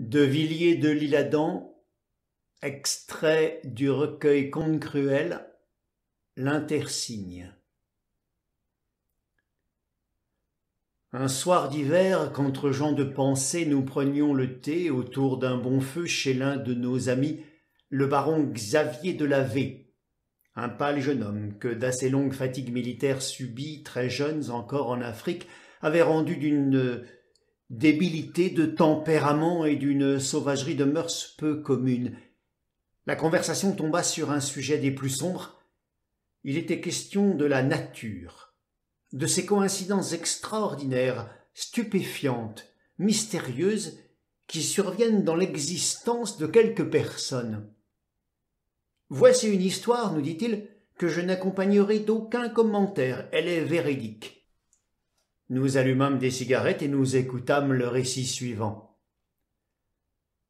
de Villiers de lisle extrait du recueil Contes cruel l'intersigne. Un soir d'hiver, qu'entre gens de pensée nous prenions le thé autour d'un bon feu chez l'un de nos amis, le baron Xavier de la V, un pâle jeune homme que d'assez longues fatigues militaires subies très jeunes encore en Afrique avait rendu d'une Débilité de tempérament et d'une sauvagerie de mœurs peu commune. La conversation tomba sur un sujet des plus sombres. Il était question de la nature, de ces coïncidences extraordinaires, stupéfiantes, mystérieuses, qui surviennent dans l'existence de quelques personnes. Voici une histoire, nous dit-il, que je n'accompagnerai d'aucun commentaire, elle est véridique. Nous allumâmes des cigarettes et nous écoutâmes le récit suivant.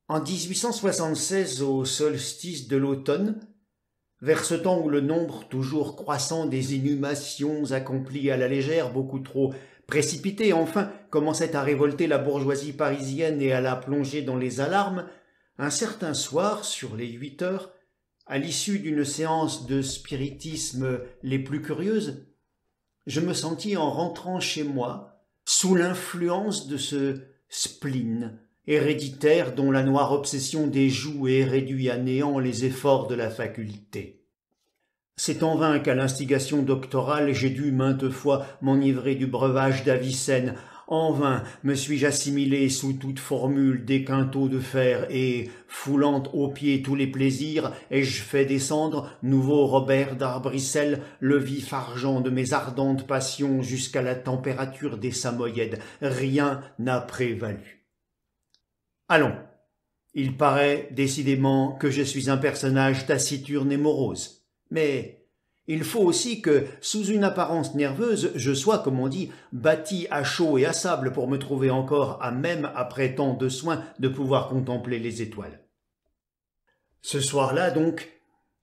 En 1876, au solstice de l'automne, vers ce temps où le nombre toujours croissant des inhumations accomplies à la légère, beaucoup trop précipitées, enfin, commençait à révolter la bourgeoisie parisienne et à la plonger dans les alarmes, un certain soir, sur les huit heures, à l'issue d'une séance de spiritisme les plus curieuses, je me sentis en rentrant chez moi sous l'influence de ce spleen héréditaire dont la noire obsession des joues réduit à néant les efforts de la faculté. C'est en vain qu'à l'instigation doctorale j'ai dû maintes fois m'enivrer du breuvage d'Avicenne en vain me suis-je assimilé sous toute formule des quintaux de fer et, foulant aux pieds tous les plaisirs, ai-je fait descendre, nouveau Robert d'Arbrissel, le vif argent de mes ardentes passions jusqu'à la température des Samoyèdes. Rien n'a prévalu. Allons. Il paraît décidément que je suis un personnage taciturne et morose. Mais il faut aussi que, sous une apparence nerveuse, je sois, comme on dit, bâti à chaud et à sable pour me trouver encore à même, après tant de soins, de pouvoir contempler les étoiles. Ce soir-là, donc,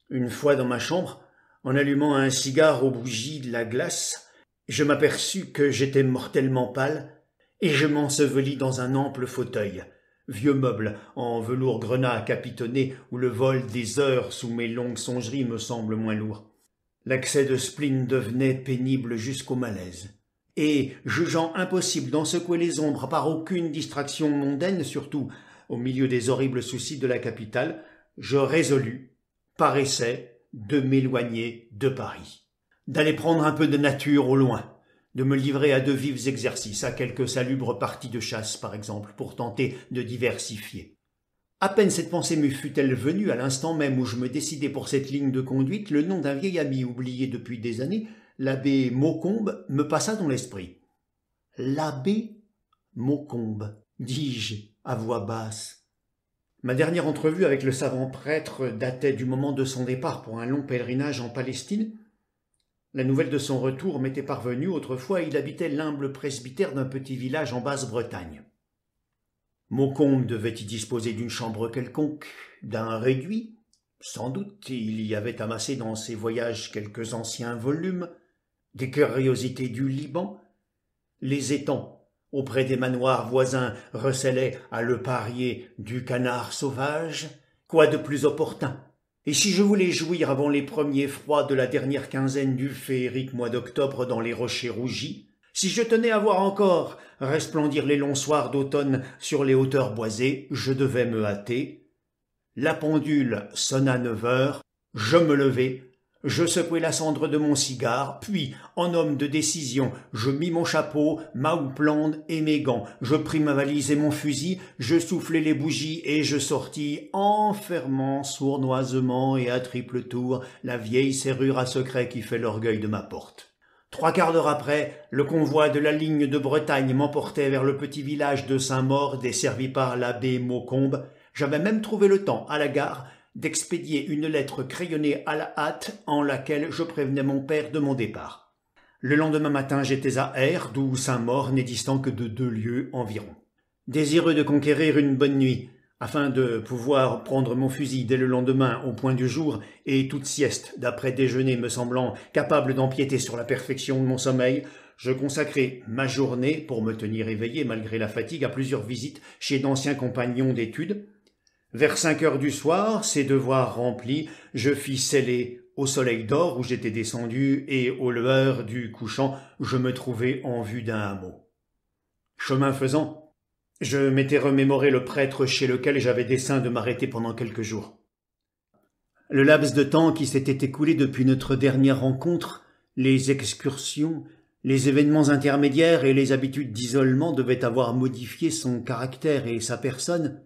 une fois dans ma chambre, en allumant un cigare aux bougies de la glace, je m'aperçus que j'étais mortellement pâle, et je m'ensevelis dans un ample fauteuil, vieux meuble en velours grenat capitonné où le vol des heures sous mes longues songeries me semble moins lourd. L'accès de spleen devenait pénible jusqu'au malaise. Et, jugeant impossible d'en secouer les ombres par aucune distraction mondaine, surtout au milieu des horribles soucis de la capitale, je résolus, paraissait, de m'éloigner de Paris, d'aller prendre un peu de nature au loin, de me livrer à de vifs exercices, à quelques salubres parties de chasse par exemple, pour tenter de diversifier. À peine cette pensée me fut-elle venue, à l'instant même où je me décidais pour cette ligne de conduite, le nom d'un vieil ami oublié depuis des années, l'abbé Maucombe, me passa dans l'esprit. L'abbé Maucombe, dis-je à voix basse. Ma dernière entrevue avec le savant prêtre datait du moment de son départ pour un long pèlerinage en Palestine. La nouvelle de son retour m'était parvenue autrefois, il habitait l'humble presbytère d'un petit village en Basse-Bretagne. Maucombe devait y disposer d'une chambre quelconque, d'un réduit. Sans doute il y avait amassé dans ses voyages quelques anciens volumes, des curiosités du Liban. Les étangs, auprès des manoirs voisins, recelaient à le parier du canard sauvage. Quoi de plus opportun et si je voulais jouir avant les premiers froids de la dernière quinzaine du féerique mois d'octobre dans les rochers rougis, si je tenais à voir encore resplendir les longs soirs d'automne sur les hauteurs boisées, je devais me hâter. La pendule sonna neuf heures, je me levai, je secouai la cendre de mon cigare, puis, en homme de décision, je mis mon chapeau, ma houppelande et mes gants, je pris ma valise et mon fusil, je soufflai les bougies et je sortis, enfermant sournoisement et à triple tour la vieille serrure à secret qui fait l'orgueil de ma porte. Trois quarts d'heure après, le convoi de la ligne de Bretagne m'emportait vers le petit village de Saint-Maur, desservi par l'abbé Maucombe. J'avais même trouvé le temps, à la gare, d'expédier une lettre crayonnée à la hâte en laquelle je prévenais mon père de mon départ. Le lendemain matin, j'étais à R, d'où Saint-Maur n'est distant que de deux lieues environ. Désireux de conquérir une bonne nuit, afin de pouvoir prendre mon fusil dès le lendemain au point du jour et toute sieste d'après déjeuner me semblant capable d'empiéter sur la perfection de mon sommeil, je consacrai ma journée pour me tenir éveillé malgré la fatigue à plusieurs visites chez d'anciens compagnons d'études. Vers cinq heures du soir, ces devoirs remplis, je fis sceller au soleil d'or où j'étais descendu et au lueur du couchant, je me trouvai en vue d'un hameau. Chemin faisant, je m'étais remémoré le prêtre chez lequel j'avais dessein de m'arrêter pendant quelques jours. Le laps de temps qui s'était écoulé depuis notre dernière rencontre, les excursions, les événements intermédiaires et les habitudes d'isolement devaient avoir modifié son caractère et sa personne.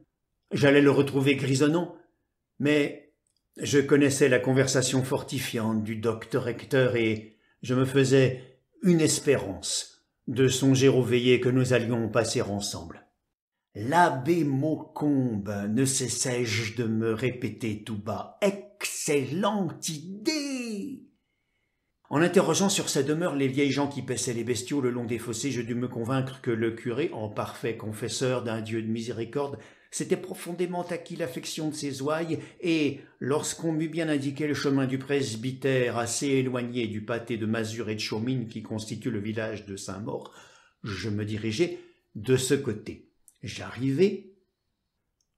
J'allais le retrouver grisonnant, mais je connaissais la conversation fortifiante du docteur Hector et je me faisais une espérance de songer aux veillées que nous allions passer ensemble. L'abbé Maucombe ne cessais je de me répéter tout bas. Excellente idée En interrogeant sur sa demeure les vieilles gens qui paissaient les bestiaux le long des fossés, je dus me convaincre que le curé, en parfait confesseur d'un Dieu de miséricorde, s'était profondément acquis l'affection de ses ouailles et, lorsqu'on m'eut bien indiqué le chemin du presbytère assez éloigné du pâté de Mazur et de chaumine qui constitue le village de Saint-Maur, je me dirigeai de ce côté. J'arrivais,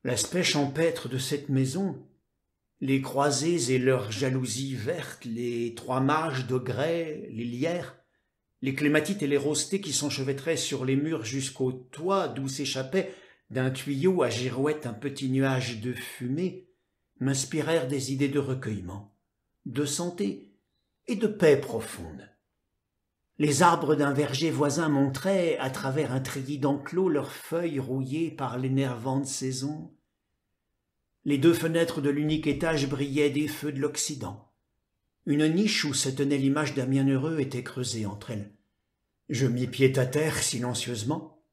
L'aspect champêtre de cette maison, les croisées et leurs jalousies vertes, les trois marges de grès, les lières, les clématites et les rostés qui s'enchevêtraient sur les murs jusqu'au toit d'où s'échappait d'un tuyau à girouette un petit nuage de fumée, m'inspirèrent des idées de recueillement, de santé et de paix profonde. Les arbres d'un verger voisin montraient, à travers un treillis d'enclos, leurs feuilles rouillées par l'énervante saison. Les deux fenêtres de l'unique étage brillaient des feux de l'Occident. Une niche où se tenait l'image d'un bienheureux était creusée entre elles. Je mis pied à terre silencieusement.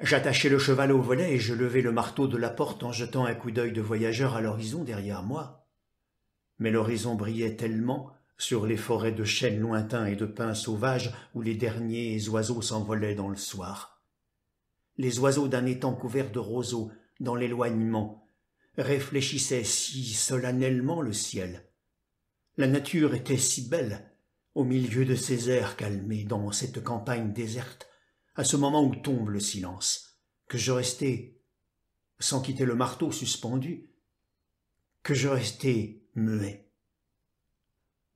J'attachai le cheval au volet et je levai le marteau de la porte en jetant un coup d'œil de voyageur à l'horizon derrière moi. Mais l'horizon brillait tellement sur les forêts de chênes lointains et de pins sauvages où les derniers oiseaux s'envolaient dans le soir. Les oiseaux d'un étang couvert de roseaux, dans l'éloignement, réfléchissaient si solennellement le ciel. La nature était si belle, au milieu de ces airs calmés, dans cette campagne déserte, à ce moment où tombe le silence, que je restais, sans quitter le marteau suspendu, que je restais muet.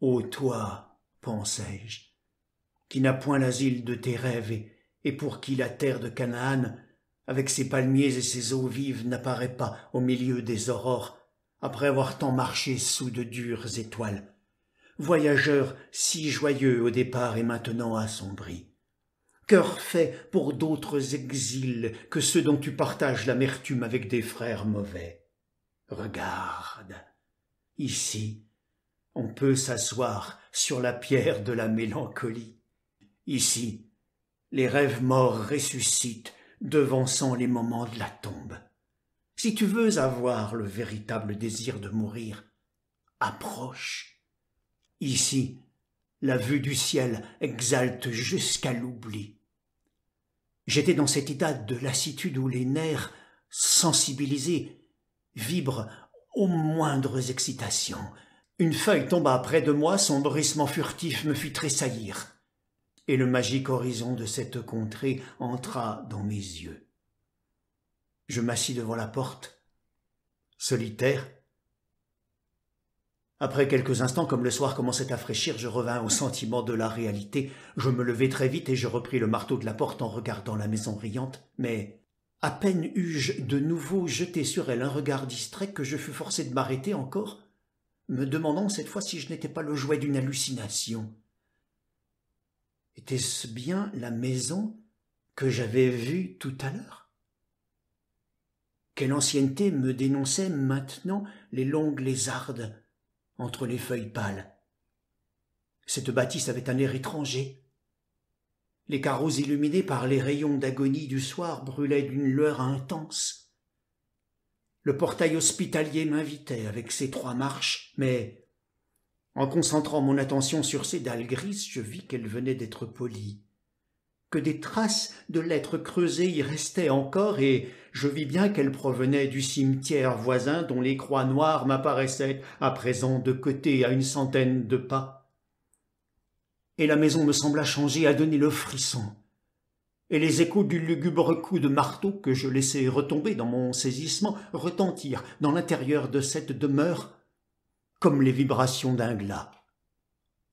Ô toi, pensai-je, qui n'as point l'asile de tes rêves et, et pour qui la terre de Canaan, avec ses palmiers et ses eaux vives, n'apparaît pas au milieu des aurores, après avoir tant marché sous de dures étoiles. Voyageur si joyeux au départ et maintenant assombri. Cœur fait pour d'autres exils que ceux dont tu partages l'amertume avec des frères mauvais. Regarde, ici, on peut s'asseoir sur la pierre de la mélancolie. Ici, les rêves morts ressuscitent, devançant les moments de la tombe. Si tu veux avoir le véritable désir de mourir, approche. Ici, la vue du ciel exalte jusqu'à l'oubli. J'étais dans cet état de lassitude où les nerfs, sensibilisés, vibrent aux moindres excitations, une feuille tomba près de moi, son bruissement furtif me fit tressaillir, et le magique horizon de cette contrée entra dans mes yeux. Je m'assis devant la porte, solitaire. Après quelques instants, comme le soir commençait à fraîchir, je revins au sentiment de la réalité. Je me levai très vite et je repris le marteau de la porte en regardant la maison riante, mais à peine eus-je de nouveau jeté sur elle un regard distrait que je fus forcé de m'arrêter encore me demandant cette fois si je n'étais pas le jouet d'une hallucination. Était-ce bien la maison que j'avais vue tout à l'heure Quelle ancienneté me dénonçait maintenant les longues lézardes entre les feuilles pâles Cette bâtisse avait un air étranger. Les carreaux illuminés par les rayons d'agonie du soir brûlaient d'une lueur intense. Le portail hospitalier m'invitait avec ses trois marches, mais en concentrant mon attention sur ces dalles grises, je vis qu'elles venaient d'être polies, que des traces de lettres creusées y restaient encore, et je vis bien qu'elles provenaient du cimetière voisin dont les croix noires m'apparaissaient à présent de côté à une centaine de pas. Et la maison me sembla changer à donner le frisson et les échos du lugubre coup de marteau que je laissais retomber dans mon saisissement retentirent dans l'intérieur de cette demeure comme les vibrations d'un glas.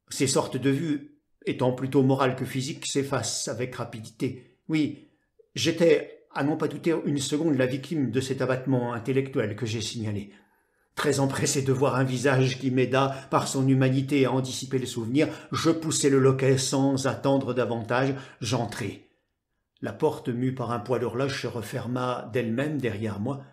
Ces sortes de vues, étant plutôt morales que physiques, s'effacent avec rapidité. Oui, j'étais, à n'en pas douter une seconde, la victime de cet abattement intellectuel que j'ai signalé très empressé de voir un visage qui m'aida par son humanité à anticiper les souvenirs, je poussai le loquet sans attendre davantage, j'entrai. La porte mue par un poids d'horloge se referma d'elle-même derrière moi.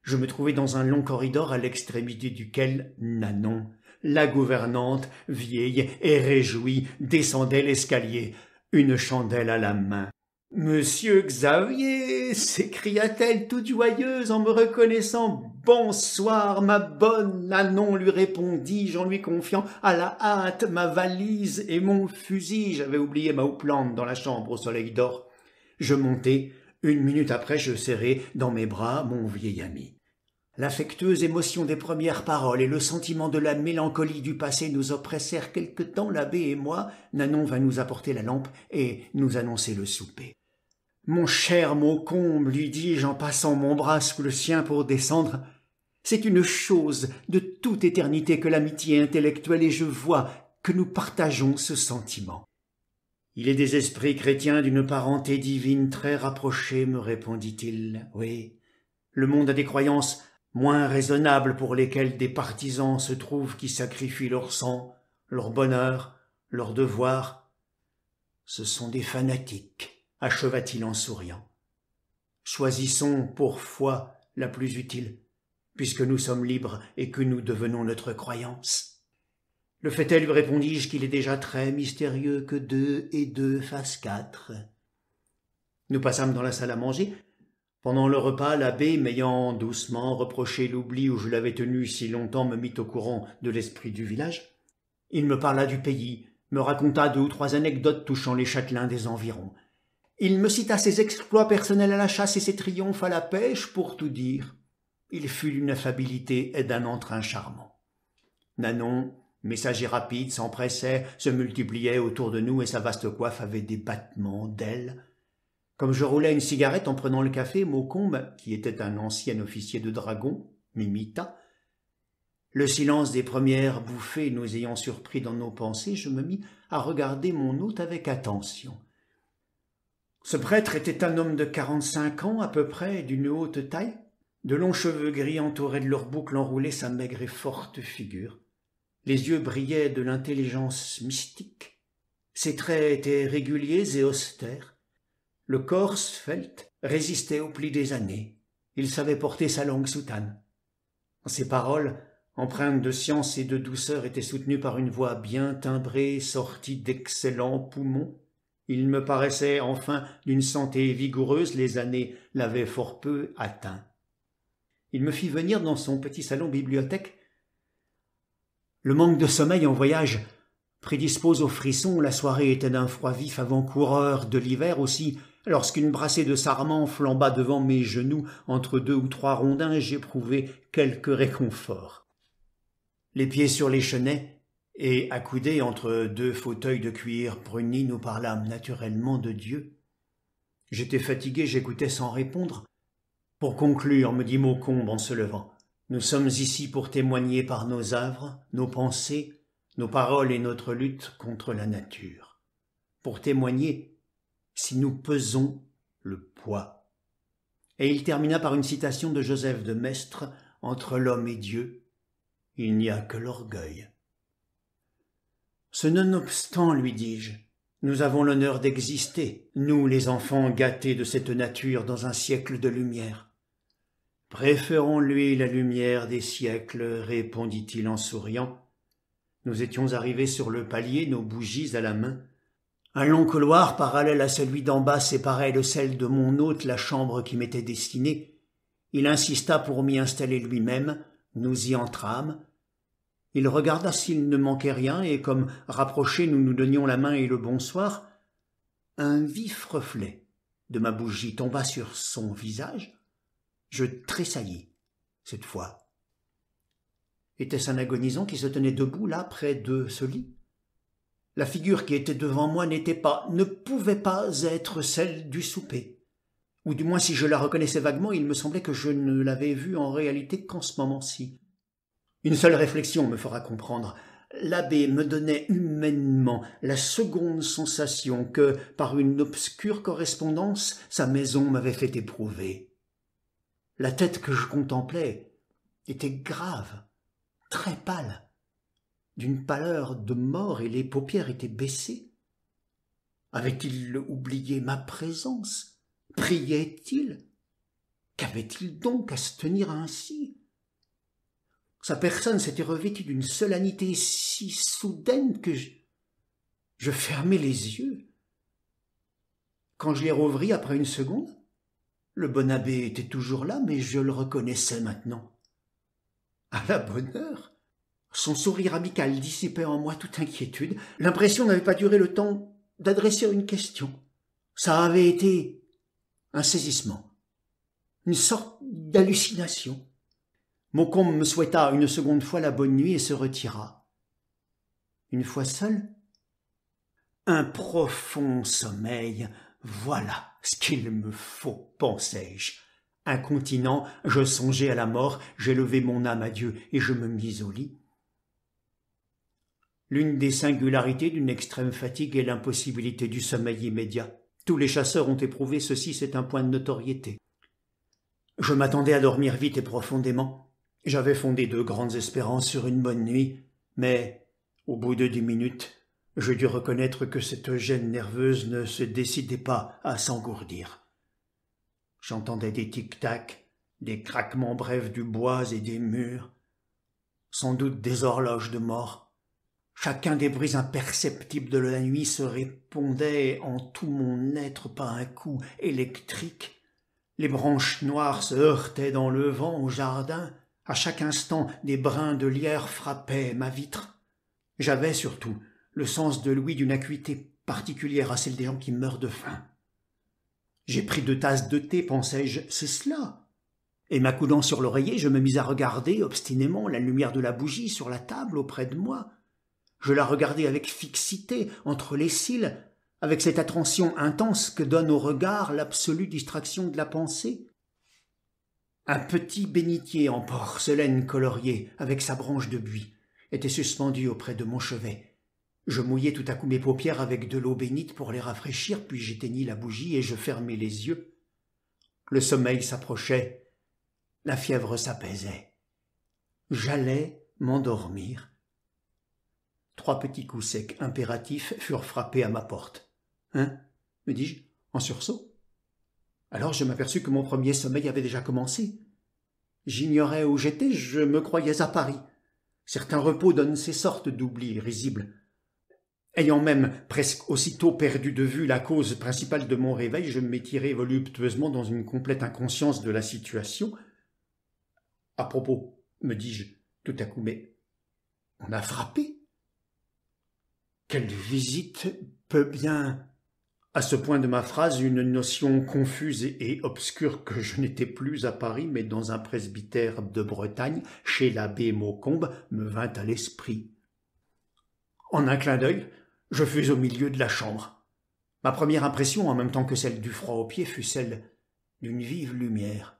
Je me trouvai dans un long corridor à l'extrémité duquel Nanon, la gouvernante, vieille et réjouie, descendait l'escalier, une chandelle à la main. Monsieur Xavier, s'écria-t-elle toute joyeuse en me reconnaissant. Bonsoir, ma bonne Nanon, lui répondis-je en lui confiant à la hâte ma valise et mon fusil. J'avais oublié ma houppelande dans la chambre au soleil d'or. Je montai, une minute après je serrai dans mes bras mon vieil ami. L'affectueuse émotion des premières paroles et le sentiment de la mélancolie du passé nous oppressèrent quelque temps l'abbé et moi. Nanon vint nous apporter la lampe et nous annoncer le souper. Mon cher Maucombe, lui dis-je en passant mon bras sous le sien pour descendre, c'est une chose de toute éternité que l'amitié intellectuelle et je vois que nous partageons ce sentiment. Il est des esprits chrétiens d'une parenté divine très rapprochée, me répondit-il. Oui, le monde a des croyances moins raisonnables pour lesquelles des partisans se trouvent qui sacrifient leur sang, leur bonheur, leur devoir. Ce sont des fanatiques, acheva-t-il en souriant. Choisissons pour foi la plus utile, puisque nous sommes libres et que nous devenons notre croyance. Le fait est, lui répondis-je, qu'il est déjà très mystérieux que deux et deux fassent quatre. Nous passâmes dans la salle à manger. Pendant le repas, l'abbé, m'ayant doucement reproché l'oubli où je l'avais tenu si longtemps, me mit au courant de l'esprit du village. Il me parla du pays, me raconta deux ou trois anecdotes touchant les châtelains des environs. Il me cita ses exploits personnels à la chasse et ses triomphes à la pêche, pour tout dire. Il fut d'une affabilité et d'un entrain charmant. Nanon Messagers rapides s'empressaient, se multipliaient autour de nous et sa vaste coiffe avait des battements d'ailes. Comme je roulais une cigarette en prenant le café, Maucombe, qui était un ancien officier de dragon, m'imita. Le silence des premières bouffées nous ayant surpris dans nos pensées, je me mis à regarder mon hôte avec attention. Ce prêtre était un homme de quarante-cinq ans à peu près, d'une haute taille. De longs cheveux gris entouraient de leurs boucles enroulées sa maigre et forte figure. Les yeux brillaient de l'intelligence mystique. Ses traits étaient réguliers et austères. Le corps svelte résistait au pli des années. Il savait porter sa longue soutane. Ses paroles, empreintes de science et de douceur, étaient soutenues par une voix bien timbrée, sortie d'excellents poumons. Il me paraissait enfin d'une santé vigoureuse, les années l'avaient fort peu atteint. Il me fit venir dans son petit salon bibliothèque le manque de sommeil en voyage prédispose au frissons. La soirée était d'un froid vif avant-coureur de l'hiver aussi. Lorsqu'une brassée de sarments flamba devant mes genoux entre deux ou trois rondins, j'éprouvai quelque réconfort. Les pieds sur les chenets, et accoudés entre deux fauteuils de cuir brunis, nous parlâmes naturellement de Dieu. J'étais fatigué, j'écoutais sans répondre. Pour conclure, me dit Maucombe en se levant, nous sommes ici pour témoigner par nos œuvres, nos pensées, nos paroles et notre lutte contre la nature. Pour témoigner si nous pesons le poids. Et il termina par une citation de Joseph de Maistre Entre l'homme et Dieu, il n'y a que l'orgueil. Ce nonobstant, lui dis-je, nous avons l'honneur d'exister, nous les enfants gâtés de cette nature dans un siècle de lumière. Préférons-lui la lumière des siècles, répondit-il en souriant. Nous étions arrivés sur le palier, nos bougies à la main. Un long couloir parallèle à celui d'en bas séparait de celle de mon hôte la chambre qui m'était destinée. Il insista pour m'y installer lui-même, nous y entrâmes. Il regarda s'il ne manquait rien, et comme rapprochés nous nous donnions la main et le bonsoir, un vif reflet de ma bougie tomba sur son visage, je tressaillis, cette fois. Était-ce un agonisant qui se tenait debout, là, près de ce lit La figure qui était devant moi n'était pas, ne pouvait pas être celle du souper. Ou du moins, si je la reconnaissais vaguement, il me semblait que je ne l'avais vue en réalité qu'en ce moment-ci. Une seule réflexion me fera comprendre l'abbé me donnait humainement la seconde sensation que, par une obscure correspondance, sa maison m'avait fait éprouver. La tête que je contemplais était grave, très pâle, d'une pâleur de mort et les paupières étaient baissées. Avait-il oublié ma présence Priait-il Qu'avait-il donc à se tenir ainsi Sa personne s'était revêtue d'une solennité si soudaine que je, je fermai les yeux. Quand je les rouvris après une seconde, le bon abbé était toujours là, mais je le reconnaissais maintenant. À la bonne heure Son sourire amical dissipait en moi toute inquiétude. L'impression n'avait pas duré le temps d'adresser une question. Ça avait été un saisissement, une sorte d'hallucination. Mon comte me souhaita une seconde fois la bonne nuit et se retira. Une fois seul, un profond sommeil, voilà ce qu'il me faut, pensais je Incontinent, je songeais à la mort, levé mon âme à Dieu et je me mis au lit. L'une des singularités d'une extrême fatigue est l'impossibilité du sommeil immédiat. Tous les chasseurs ont éprouvé ceci, c'est un point de notoriété. Je m'attendais à dormir vite et profondément. J'avais fondé de grandes espérances sur une bonne nuit, mais au bout de dix minutes, je dus reconnaître que cette gêne nerveuse ne se décidait pas à s'engourdir. J'entendais des tic-tac, des craquements brefs du bois et des murs, sans doute des horloges de mort. Chacun des bruits imperceptibles de la nuit se répondait en tout mon être par un coup électrique. Les branches noires se heurtaient dans le vent au jardin. À chaque instant, des brins de lierre frappaient ma vitre. J'avais surtout le sens de l'ouïe d'une acuité particulière à celle des gens qui meurent de faim. J'ai pris deux tasses de thé, pensai-je, c'est cela. Et m'accoudant sur l'oreiller, je me mis à regarder obstinément la lumière de la bougie sur la table auprès de moi. Je la regardais avec fixité, entre les cils, avec cette attention intense que donne au regard l'absolue distraction de la pensée. Un petit bénitier en porcelaine coloriée, avec sa branche de buis, était suspendu auprès de mon chevet, je mouillai tout à coup mes paupières avec de l'eau bénite pour les rafraîchir, puis j'éteignis la bougie et je fermai les yeux. Le sommeil s'approchait, la fièvre s'apaisait. J'allais m'endormir. Trois petits coups secs impératifs furent frappés à ma porte. Hein me dis-je, en sursaut. Alors je m'aperçus que mon premier sommeil avait déjà commencé. J'ignorais où j'étais, je me croyais à Paris. Certains repos donnent ces sortes d'oubli risibles. Ayant même presque aussitôt perdu de vue la cause principale de mon réveil, je m'étirai voluptueusement dans une complète inconscience de la situation. À propos, me dis-je tout à coup, mais on a frappé. Quelle visite peut bien. À ce point de ma phrase, une notion confuse et obscure que je n'étais plus à Paris, mais dans un presbytère de Bretagne, chez l'abbé Maucombe, me vint à l'esprit. En un clin d'œil, je fus au milieu de la chambre. Ma première impression, en même temps que celle du froid aux pieds, fut celle d'une vive lumière.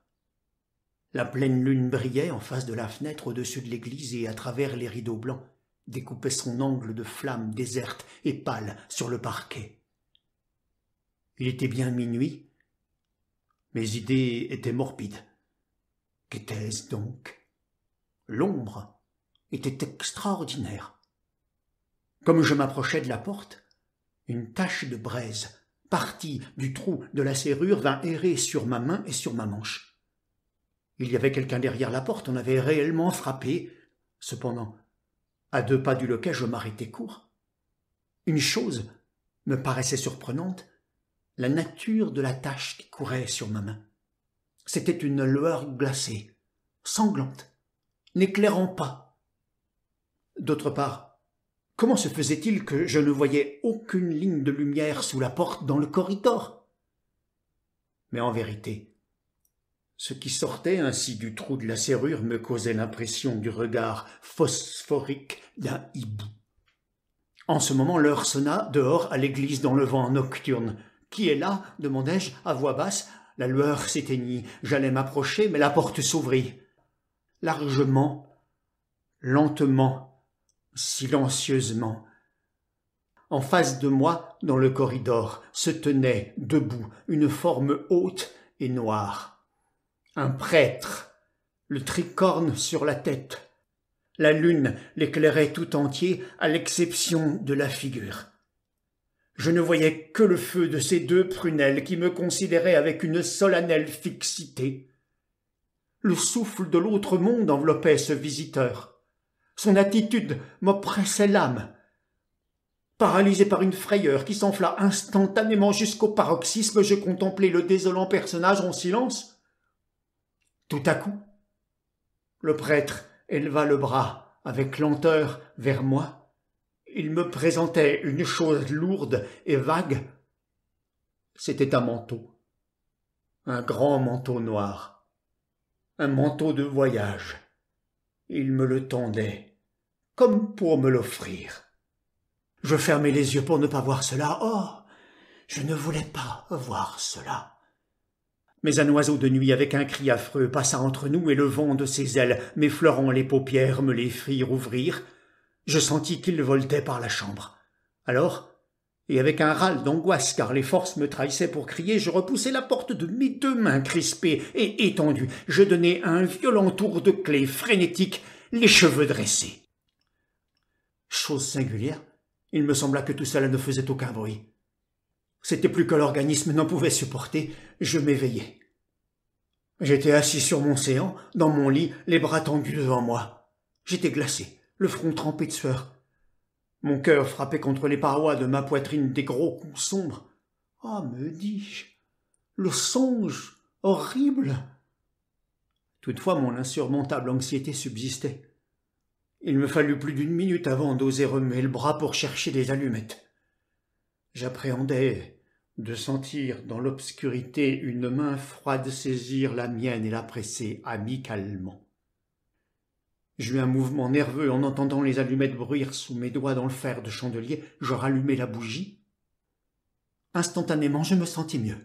La pleine lune brillait en face de la fenêtre au-dessus de l'église et à travers les rideaux blancs découpait son angle de flamme déserte et pâle sur le parquet. Il était bien minuit. Mes idées étaient morbides. Qu'était-ce donc L'ombre était extraordinaire. Comme je m'approchais de la porte, une tache de braise, partie du trou de la serrure, vint errer sur ma main et sur ma manche. Il y avait quelqu'un derrière la porte, on avait réellement frappé. Cependant, à deux pas du loquet, je m'arrêtai court. Une chose me paraissait surprenante, la nature de la tache qui courait sur ma main. C'était une lueur glacée, sanglante, n'éclairant pas. D'autre part, Comment se faisait-il que je ne voyais aucune ligne de lumière sous la porte dans le corridor Mais en vérité, ce qui sortait ainsi du trou de la serrure me causait l'impression du regard phosphorique d'un hibou. En ce moment, l'heure sonna dehors à l'église dans le vent nocturne. Qui est là demandai-je à voix basse. La lueur s'éteignit. J'allais m'approcher, mais la porte s'ouvrit. Largement, lentement, silencieusement. En face de moi, dans le corridor, se tenait, debout, une forme haute et noire. Un prêtre, le tricorne sur la tête. La lune l'éclairait tout entier, à l'exception de la figure. Je ne voyais que le feu de ses deux prunelles qui me considéraient avec une solennelle fixité. Le souffle de l'autre monde enveloppait ce visiteur. Son attitude m'oppressait l'âme. Paralysé par une frayeur qui s'enfla instantanément jusqu'au paroxysme, je contemplai le désolant personnage en silence. Tout à coup, le prêtre éleva le bras avec lenteur vers moi. Il me présentait une chose lourde et vague. C'était un manteau, un grand manteau noir, un manteau de voyage il me le tendait, comme pour me l'offrir. Je fermai les yeux pour ne pas voir cela. Oh. Je ne voulais pas voir cela. Mais un oiseau de nuit, avec un cri affreux, passa entre nous, et le vent de ses ailes, m'effleurant les paupières, me les fit rouvrir. Je sentis qu'il voltait par la chambre. Alors, et avec un râle d'angoisse car les forces me trahissaient pour crier, je repoussai la porte de mes deux mains crispées et étendues, je donnai un violent tour de clé frénétique, les cheveux dressés. Chose singulière, il me sembla que tout cela ne faisait aucun bruit. C'était plus que l'organisme n'en pouvait supporter, je m'éveillai. J'étais assis sur mon séant, dans mon lit, les bras tendus devant moi. J'étais glacé, le front trempé de sueur, mon cœur frappait contre les parois de ma poitrine des gros coups sombres. Ah, me dis-je, le songe horrible Toutefois, mon insurmontable anxiété subsistait. Il me fallut plus d'une minute avant d'oser remuer le bras pour chercher des allumettes. J'appréhendais de sentir dans l'obscurité une main froide saisir la mienne et la presser amicalement. J'eus un mouvement nerveux en entendant les allumettes bruire sous mes doigts dans le fer de chandelier. Je rallumai la bougie. Instantanément, je me sentis mieux.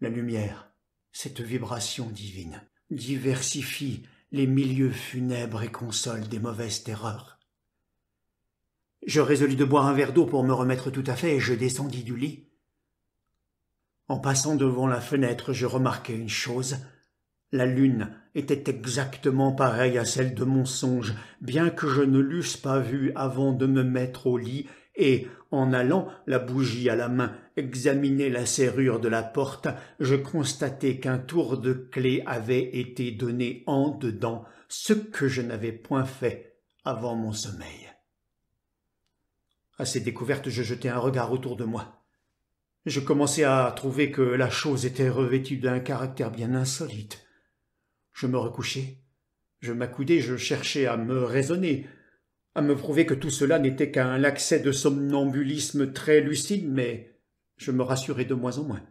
La lumière, cette vibration divine, diversifie les milieux funèbres et console des mauvaises terreurs. Je résolus de boire un verre d'eau pour me remettre tout à fait et je descendis du lit. En passant devant la fenêtre, je remarquai une chose la lune était exactement pareille à celle de mon songe, bien que je ne l'eusse pas vue avant de me mettre au lit et, en allant, la bougie à la main, examiner la serrure de la porte, je constatai qu'un tour de clé avait été donné en dedans, ce que je n'avais point fait avant mon sommeil. À ces découvertes, je jetai un regard autour de moi. Je commençai à trouver que la chose était revêtue d'un caractère bien insolite. Je me recouchai. Je m'accoudai, je cherchais à me raisonner, à me prouver que tout cela n'était qu'un accès de somnambulisme très lucide, mais je me rassurais de moins en moins.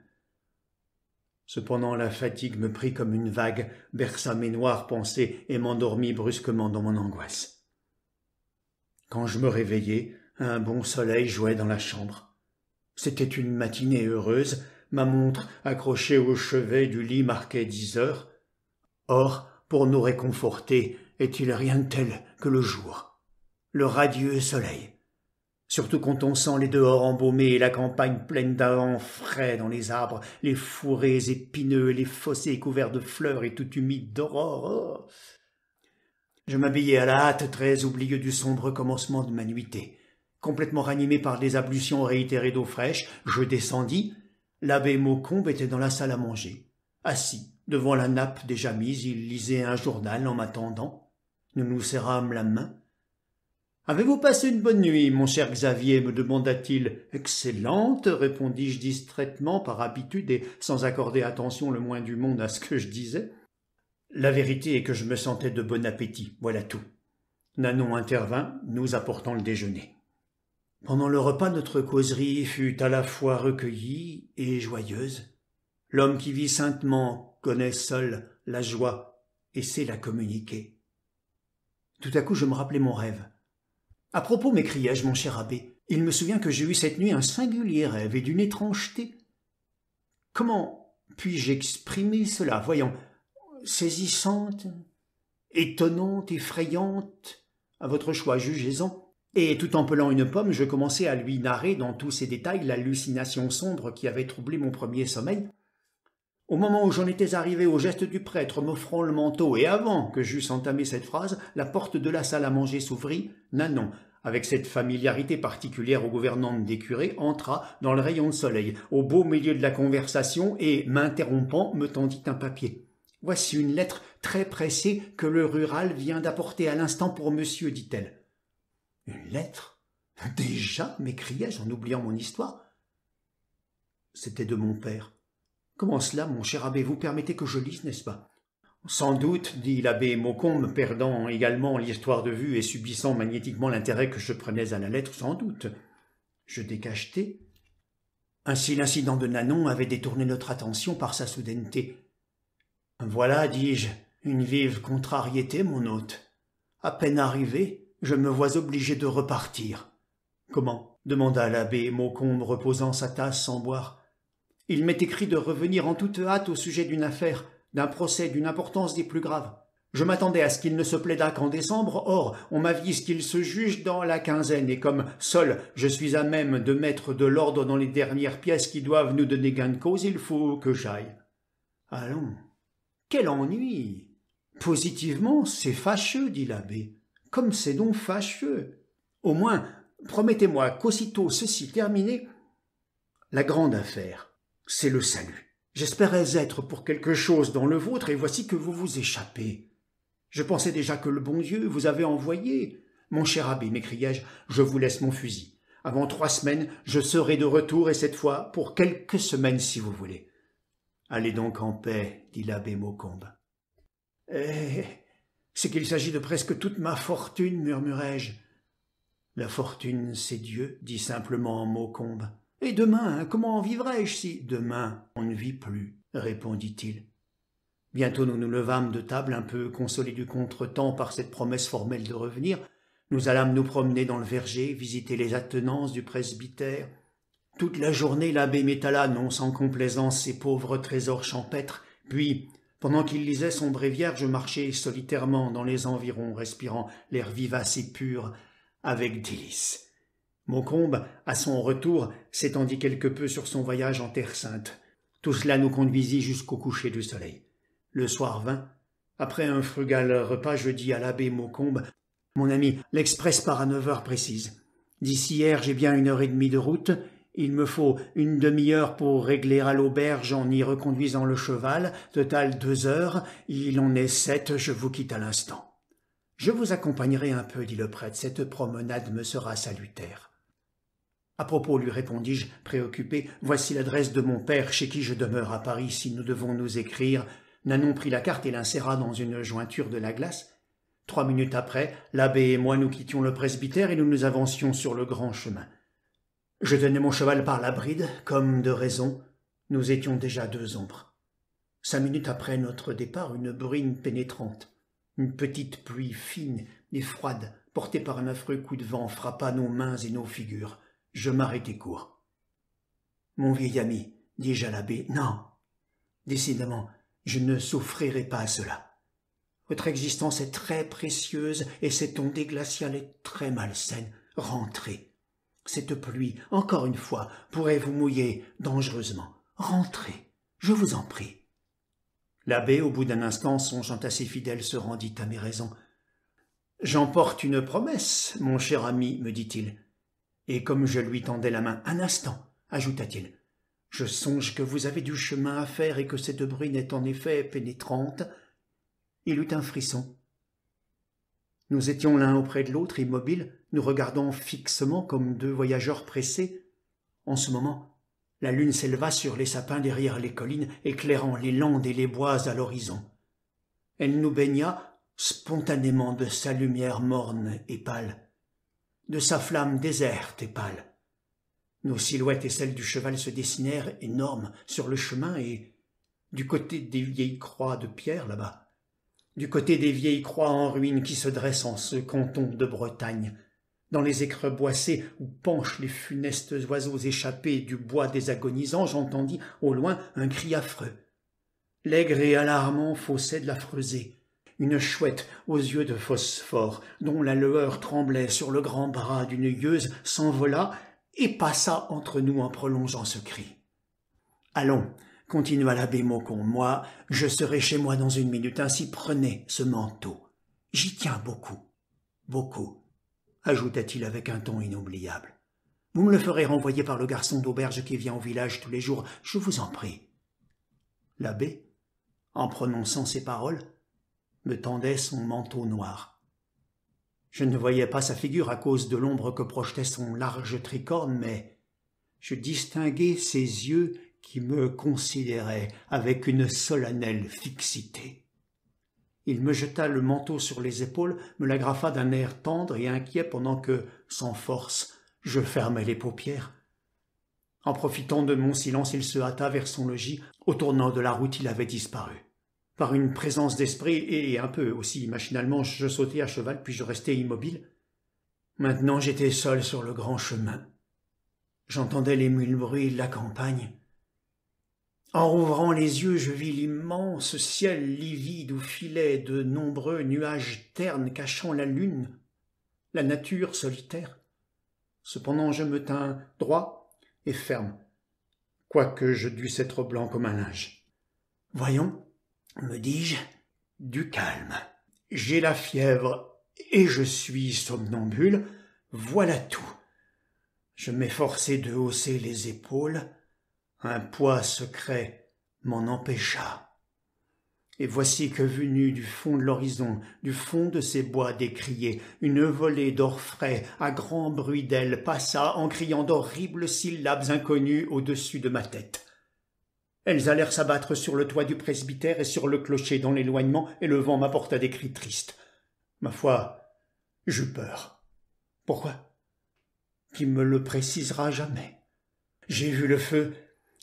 Cependant, la fatigue me prit comme une vague, berça mes noires pensées et m'endormit brusquement dans mon angoisse. Quand je me réveillai, un bon soleil jouait dans la chambre. C'était une matinée heureuse, ma montre accrochée au chevet du lit marquait dix heures. Or, pour nous réconforter, est-il rien de tel que le jour, le radieux soleil Surtout quand on sent les dehors embaumés et la campagne pleine d'avant frais dans les arbres, les fourrés épineux et les fossés couverts de fleurs et tout humides d'aurore. Oh. Je m'habillai à la hâte, très oublieux du sombre commencement de ma nuitée. Complètement ranimé par des ablutions réitérées d'eau fraîche, je descendis. L'abbé Maucombe était dans la salle à manger, assis, Devant la nappe déjà mise, il lisait un journal en m'attendant. Nous nous serrâmes la main. Avez-vous passé une bonne nuit, mon cher Xavier me demanda-t-il. Excellente, répondis-je distraitement par habitude et sans accorder attention le moins du monde à ce que je disais. La vérité est que je me sentais de bon appétit, voilà tout. Nanon intervint, nous apportant le déjeuner. Pendant le repas, notre causerie fut à la fois recueillie et joyeuse. L'homme qui vit saintement connaît seul la joie et sait la communiquer. Tout à coup je me rappelais mon rêve. À propos, m'écriai-je, mon cher abbé, il me souvient que j'ai eu cette nuit un singulier rêve et d'une étrangeté. Comment puis-je exprimer cela, voyant, saisissante, étonnante, effrayante, à votre choix, jugez-en. Et tout en pelant une pomme, je commençais à lui narrer dans tous ses détails l'hallucination sombre qui avait troublé mon premier sommeil, au moment où j'en étais arrivé au geste du prêtre m'offrant le manteau et avant que j'eusse entamé cette phrase, la porte de la salle à manger s'ouvrit. Nanon, avec cette familiarité particulière aux gouvernantes des curés, entra dans le rayon de soleil, au beau milieu de la conversation et, m'interrompant, me tendit un papier. Voici une lettre très pressée que le rural vient d'apporter à l'instant pour monsieur, dit-elle. Une lettre Déjà m'écriai-je en oubliant mon histoire. C'était de mon père. Comment cela, mon cher abbé, vous permettez que je lise, n'est-ce pas Sans doute, dit l'abbé Maucombe, perdant également l'histoire de vue et subissant magnétiquement l'intérêt que je prenais à la lettre, sans doute. Je décachetai. Ainsi l'incident de Nanon avait détourné notre attention par sa soudaineté. Voilà, dis-je, une vive contrariété, mon hôte. À peine arrivé, je me vois obligé de repartir. Comment demanda l'abbé Maucombe, reposant sa tasse sans boire. Il m'est écrit de revenir en toute hâte au sujet d'une affaire, d'un procès d'une importance des plus graves. Je m'attendais à ce qu'il ne se plaidât qu'en décembre, or on m'avise qu'il se juge dans la quinzaine, et comme seul je suis à même de mettre de l'ordre dans les dernières pièces qui doivent nous donner gain de cause, il faut que j'aille. Allons. Quel ennui. Positivement, c'est fâcheux, dit l'abbé. Comme c'est donc fâcheux. Au moins, promettez moi qu'aussitôt ceci terminé. La grande affaire c'est le salut. J'espérais être pour quelque chose dans le vôtre, et voici que vous vous échappez. Je pensais déjà que le bon Dieu vous avait envoyé. Mon cher abbé, m'écriai-je, je vous laisse mon fusil. Avant trois semaines, je serai de retour, et cette fois pour quelques semaines si vous voulez. Allez donc en paix, dit l'abbé Maucombe. Eh, c'est qu'il s'agit de presque toute ma fortune, murmurai-je. La fortune, c'est Dieu, dit simplement Maucombe. Et demain, comment en vivrai-je si demain on ne vit plus répondit-il. Bientôt nous nous levâmes de table un peu consolés du contretemps par cette promesse formelle de revenir. Nous allâmes nous promener dans le verger, visiter les attenances du presbytère. Toute la journée l'abbé m'étala non sans complaisance ses pauvres trésors champêtres, puis, pendant qu'il lisait son bréviaire, je marchais solitairement dans les environs, respirant l'air vivace et pur avec délice. Maucombe, à son retour, s'étendit quelque peu sur son voyage en Terre Sainte. Tout cela nous conduisit jusqu'au coucher du soleil. Le soir vint, après un frugal repas, je dis à l'abbé Maucombe Mon ami, l'express part à neuf heures précises. D'ici hier, j'ai bien une heure et demie de route. Il me faut une demi-heure pour régler à l'auberge en y reconduisant le cheval, total deux heures. Il en est sept, je vous quitte à l'instant. Je vous accompagnerai un peu, dit le prêtre, cette promenade me sera salutaire. À propos, lui répondis-je, préoccupé, voici l'adresse de mon père chez qui je demeure à Paris si nous devons nous écrire. Nanon prit la carte et l'inséra dans une jointure de la glace. Trois minutes après, l'abbé et moi nous quittions le presbytère et nous nous avancions sur le grand chemin. Je tenais mon cheval par la bride, comme de raison. Nous étions déjà deux ombres. Cinq minutes après notre départ, une bruine pénétrante, une petite pluie fine et froide, portée par un affreux coup de vent, frappa nos mains et nos figures. Je m'arrêtai court. Mon vieil ami, dis-je à l'abbé, non. Décidément, je ne souffrirai pas à cela. Votre existence est très précieuse et cette ondée glaciale est très malsaine. Rentrez. Cette pluie, encore une fois, pourrait vous mouiller dangereusement. Rentrez, je vous en prie. L'abbé, au bout d'un instant, songeant à ses fidèles, se rendit à mes raisons. J'emporte une promesse, mon cher ami, me dit-il et comme je lui tendais la main, un instant, ajouta-t-il, je songe que vous avez du chemin à faire et que cette brune est en effet pénétrante. Il eut un frisson. Nous étions l'un auprès de l'autre, immobiles, nous regardant fixement comme deux voyageurs pressés. En ce moment, la lune s'éleva sur les sapins derrière les collines, éclairant les landes et les bois à l'horizon. Elle nous baigna spontanément de sa lumière morne et pâle de sa flamme déserte et pâle. Nos silhouettes et celles du cheval se dessinèrent énormes sur le chemin et, du côté des vieilles croix de pierre là-bas, du côté des vieilles croix en ruine qui se dressent en ce canton de Bretagne, dans les écreux boissés où penchent les funestes oiseaux échappés du bois des agonisants, j'entendis au loin un cri affreux. L'aigre et alarmant fausset de la une chouette aux yeux de phosphore, dont la lueur tremblait sur le grand bras d'une yeuse, s'envola et passa entre nous en prolongeant ce cri. Allons, continua l'abbé Maucon, moi, je serai chez moi dans une minute, ainsi prenez ce manteau. J'y tiens beaucoup, beaucoup, ajouta-t-il avec un ton inoubliable. Vous me le ferez renvoyer par le garçon d'auberge qui vient au village tous les jours, je vous en prie. L'abbé, en prononçant ces paroles, me tendait son manteau noir. Je ne voyais pas sa figure à cause de l'ombre que projetait son large tricorne, mais je distinguais ses yeux qui me considéraient avec une solennelle fixité. Il me jeta le manteau sur les épaules, me l'agrafa d'un air tendre et inquiet pendant que, sans force, je fermais les paupières. En profitant de mon silence, il se hâta vers son logis. Au tournant de la route, il avait disparu par une présence d'esprit et un peu aussi machinalement je sautai à cheval puis je restai immobile. Maintenant j'étais seul sur le grand chemin. J'entendais les mules bruits de la campagne. En rouvrant les yeux, je vis l'immense ciel livide où filaient de nombreux nuages ternes cachant la lune, la nature solitaire. Cependant, je me tins droit et ferme, quoique je dusse être blanc comme un linge. Voyons, me dis-je, du calme. J'ai la fièvre et je suis somnambule, voilà tout. Je m'efforçai de hausser les épaules, un poids secret m'en empêcha. Et voici que venue du fond de l'horizon, du fond de ces bois décriés, une volée d'or frais à grand bruit d'ailes passa en criant d'horribles syllabes inconnues au-dessus de ma tête. Elles allèrent s'abattre sur le toit du presbytère et sur le clocher dans l'éloignement, et le vent m'apporta des cris tristes. Ma foi, j'eus peur. Pourquoi Qui me le précisera jamais. J'ai vu le feu,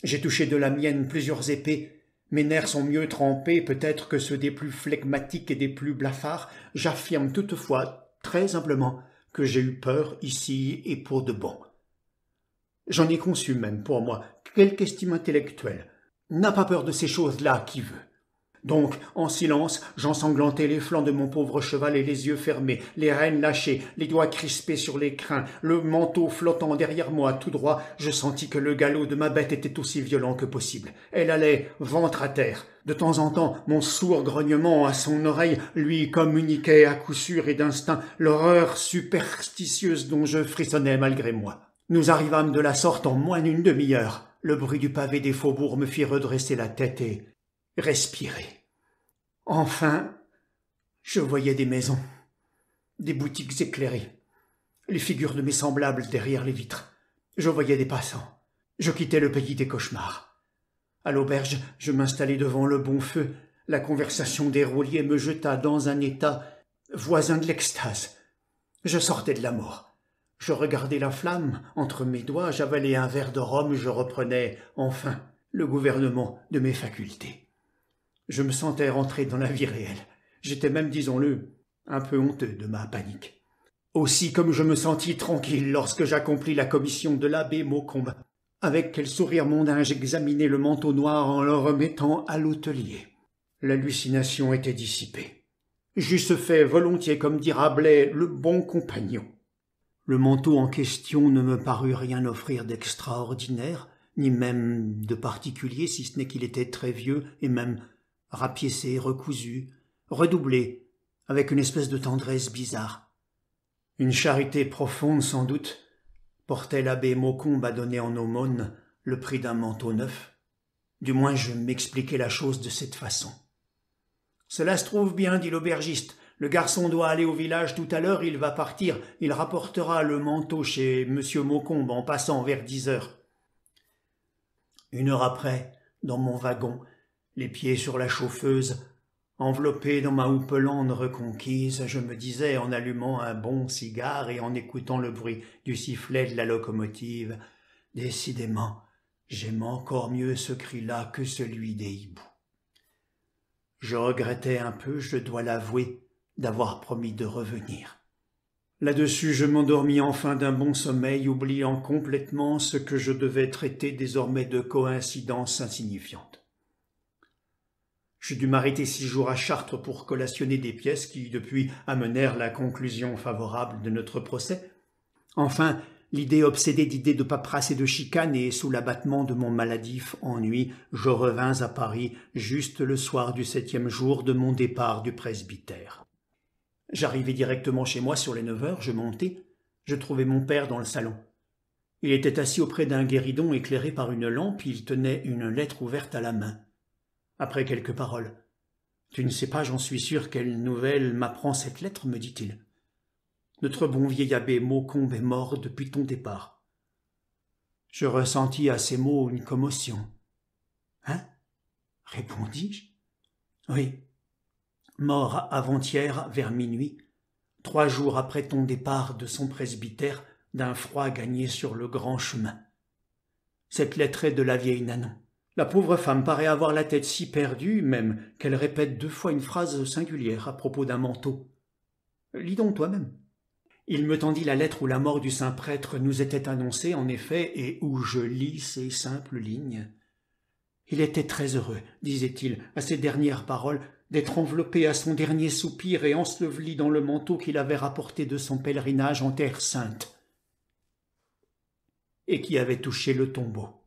j'ai touché de la mienne plusieurs épées, mes nerfs sont mieux trempés peut-être que ceux des plus flegmatiques et des plus blafards, j'affirme toutefois, très humblement que j'ai eu peur ici et pour de bon. J'en ai conçu même pour moi quelque estime intellectuelle, N'a pas peur de ces choses-là, qui veut. Donc, en silence, j'ensanglantais les flancs de mon pauvre cheval et les yeux fermés, les rênes lâchées, les doigts crispés sur les crins, le manteau flottant derrière moi tout droit, je sentis que le galop de ma bête était aussi violent que possible. Elle allait ventre à terre. De temps en temps, mon sourd grognement à son oreille lui communiquait à coup sûr et d'instinct l'horreur superstitieuse dont je frissonnais malgré moi. Nous arrivâmes de la sorte en moins d'une demi-heure. Le bruit du pavé des faubourgs me fit redresser la tête et respirer. Enfin, je voyais des maisons, des boutiques éclairées, les figures de mes semblables derrière les vitres. Je voyais des passants. Je quittais le pays des cauchemars. À l'auberge, je m'installai devant le bon feu. La conversation des rouliers me jeta dans un état voisin de l'extase. Je sortais de la mort. Je regardais la flamme entre mes doigts, j'avalais un verre de rhum, je reprenais, enfin, le gouvernement de mes facultés. Je me sentais rentré dans la vie réelle. J'étais même, disons-le, un peu honteux de ma panique. Aussi comme je me sentis tranquille lorsque j'accomplis la commission de l'abbé Maucombe. Avec quel sourire mondain j'examinais le manteau noir en le remettant à l'hôtelier. L'hallucination était dissipée. J'eusse fait volontiers, comme dit Rabelais, le bon compagnon. Le manteau en question ne me parut rien offrir d'extraordinaire, ni même de particulier, si ce n'est qu'il était très vieux et même rapiécé, recousu, redoublé, avec une espèce de tendresse bizarre. Une charité profonde, sans doute, portait l'abbé Maucombe à donner en aumône le prix d'un manteau neuf. Du moins, je m'expliquais la chose de cette façon. Cela se trouve bien, dit l'aubergiste. Le garçon doit aller au village tout à l'heure, il va partir, il rapportera le manteau chez M. Maucombe en passant vers dix heures. Une heure après, dans mon wagon, les pieds sur la chauffeuse, enveloppé dans ma houppelande reconquise, je me disais en allumant un bon cigare et en écoutant le bruit du sifflet de la locomotive, décidément, j'aime encore mieux ce cri-là que celui des hiboux. Je regrettais un peu, je dois l'avouer, d'avoir promis de revenir. Là-dessus, je m'endormis enfin d'un bon sommeil, oubliant complètement ce que je devais traiter désormais de coïncidence insignifiante. Je dû m'arrêter six jours à Chartres pour collationner des pièces qui, depuis, amenèrent la conclusion favorable de notre procès. Enfin, l'idée obsédée d'idées de paperasse et de chicane, et sous l'abattement de mon maladif ennui, je revins à Paris juste le soir du septième jour de mon départ du presbytère j'arrivai directement chez moi sur les neuf heures, je montai, je trouvai mon père dans le salon. Il était assis auprès d'un guéridon éclairé par une lampe, il tenait une lettre ouverte à la main. Après quelques paroles. Tu ne sais pas, j'en suis sûr, quelle nouvelle m'apprend cette lettre, me dit-il. Notre bon vieil abbé Maucombe est mort depuis ton départ. Je ressentis à ces mots une commotion. Hein répondis-je. Oui, mort avant-hier vers minuit, trois jours après ton départ de son presbytère d'un froid gagné sur le grand chemin. Cette lettre est de la vieille Nanon. La pauvre femme paraît avoir la tête si perdue même qu'elle répète deux fois une phrase singulière à propos d'un manteau. Lis donc toi-même. Il me tendit la lettre où la mort du saint prêtre nous était annoncée, en effet, et où je lis ces simples lignes. Il était très heureux, disait-il, à ces dernières paroles, d'être enveloppé à son dernier soupir et enseveli dans le manteau qu'il avait rapporté de son pèlerinage en terre sainte et qui avait touché le tombeau.